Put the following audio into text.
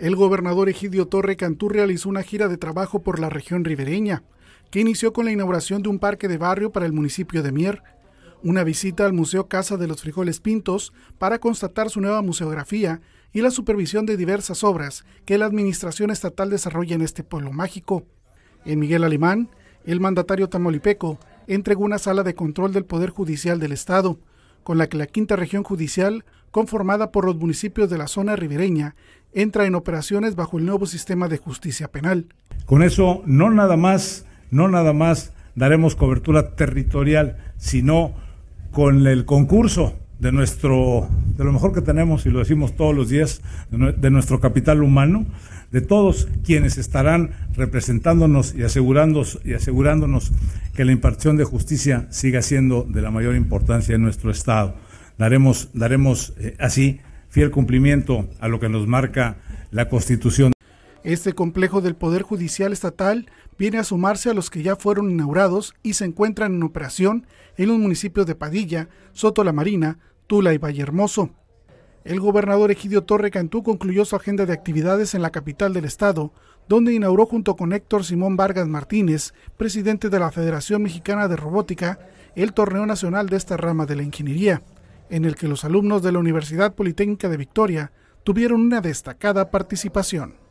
El gobernador Egidio Torre Cantú realizó una gira de trabajo por la región ribereña, que inició con la inauguración de un parque de barrio para el municipio de Mier, una visita al Museo Casa de los Frijoles Pintos para constatar su nueva museografía y la supervisión de diversas obras que la Administración Estatal desarrolla en este pueblo mágico. En Miguel Alemán, el mandatario tamolipeco entregó una sala de control del Poder Judicial del Estado, con la que la quinta región judicial, conformada por los municipios de la zona ribereña, entra en operaciones bajo el nuevo sistema de justicia penal. Con eso no nada más, no nada más daremos cobertura territorial, sino con el concurso de nuestro, de lo mejor que tenemos, y lo decimos todos los días, de nuestro capital humano, de todos quienes estarán representándonos y asegurándonos, y asegurándonos que la impartición de justicia siga siendo de la mayor importancia en nuestro Estado. Daremos, daremos eh, así fiel cumplimiento a lo que nos marca la Constitución. Este complejo del Poder Judicial Estatal viene a sumarse a los que ya fueron inaugurados y se encuentran en operación en los municipios de Padilla, Soto la Marina, Tula y Vallehermoso. El gobernador Egidio Torre Cantú concluyó su agenda de actividades en la capital del estado, donde inauguró junto con Héctor Simón Vargas Martínez, presidente de la Federación Mexicana de Robótica, el torneo nacional de esta rama de la ingeniería en el que los alumnos de la Universidad Politécnica de Victoria tuvieron una destacada participación.